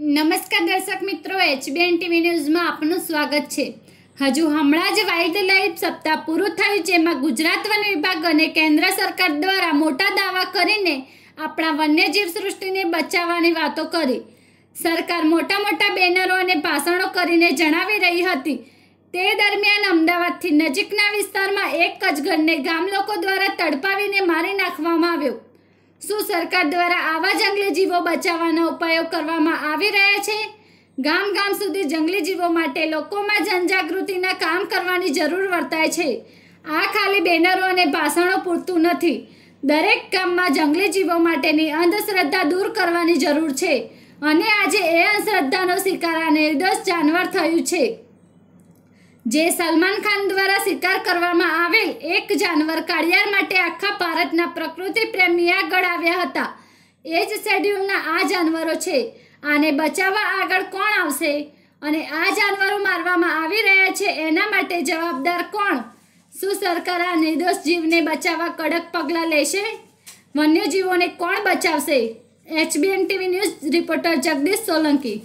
નમસ્કાર દર્શક મિત્રો એચબીએન ટીવી ન્યૂઝમાં આપનું સ્વાગત છે હજુ હમણાં જ વાઇલ્ડ લાઇફ સપ્તાહ પૂરું થયું જેમાં ગુજરાત વન વિભાગ અને કેન્દ્ર સરકાર દ્વારા મોટા દાવા કરીને આપણા વન્યજીવ સૃષ્ટિને બચાવવાની વાતો કરી સરકાર મોટા મોટા બેનરો અને ભાષણો કરીને જણાવી રહી હતી તે દરમિયાન અમદાવાદથી નજીકના વિસ્તારમાં એક કચગરને ગામ લોકો દ્વારા તડપાવીને મારી નાખવામાં આવ્યો શું સરકાર દ્વારા આવા જંગલી જીવો બચાવવાના ઉપાયો કરવામાં આવી રહ્યા છે ગામ ગામ સુધી જંગલી જીવો માટે લોકોમાં જનજાગૃતિના કામ કરવાની જરૂર વર્તાય છે આ ખાલી બેનરો અને ભાષણો પૂરતું નથી દરેક ગામમાં જંગલી જીવો માટેની અંધશ્રદ્ધા દૂર કરવાની જરૂર છે અને આજે એ અંધશ્રદ્ધાનો શિકાર આ નિર્દોષ જાનવર થયું છે જે સલમાન ખાન દ્વારા એક જાનવર કાળિયાર માટે આખા ભારતના પ્રકૃતિ પ્રેમી આગળ આવ્યા હતા એ જ શેડ્યુલના આ જાનવરો છે આને બચાવવા આગળ કોણ આવશે અને આ જાનવરો મારવામાં આવી રહ્યા છે એના માટે જવાબદાર કોણ શું સરકાર આ નિર્દોષ જીવને બચાવવા કડક પગલાં લેશે વન્યજીવોને કોણ બચાવશે HBN TV news reporter Jagdish Solanki